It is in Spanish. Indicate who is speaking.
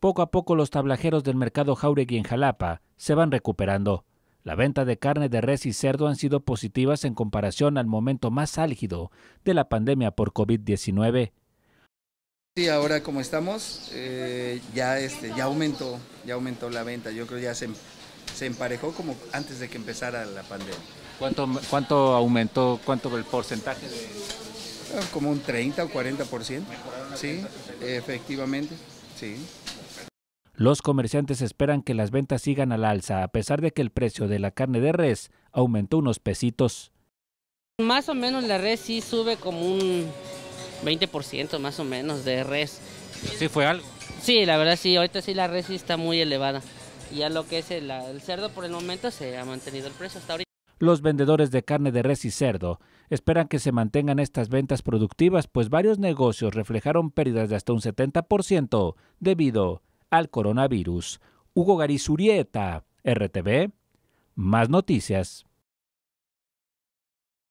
Speaker 1: poco a poco los tablajeros del mercado Jauregui en Jalapa se van recuperando. La venta de carne de res y cerdo han sido positivas en comparación al momento más álgido de la pandemia por COVID-19.
Speaker 2: Sí, ahora como estamos, eh, ya, este, ya, aumentó, ya aumentó la venta. Yo creo ya se, emparejó como antes de que empezara la pandemia.
Speaker 1: ¿Cuánto, cuánto aumentó, cuánto el porcentaje?
Speaker 2: Ah, como un 30 o 40%. sí, efectivamente, sí.
Speaker 1: Los comerciantes esperan que las ventas sigan al alza, a pesar de que el precio de la carne de res aumentó unos pesitos.
Speaker 3: Más o menos la res sí sube como un 20% más o menos de res. ¿Sí fue algo? Sí, la verdad sí, ahorita sí la res sí está muy elevada. Y ya lo que es el, cerdo por el momento se ha mantenido el precio hasta ahorita.
Speaker 1: Los vendedores de carne de res y cerdo esperan que se mantengan estas ventas productivas, pues varios negocios reflejaron pérdidas de hasta un 70% debido al coronavirus. Hugo Garizurieta,
Speaker 2: RTV, más noticias.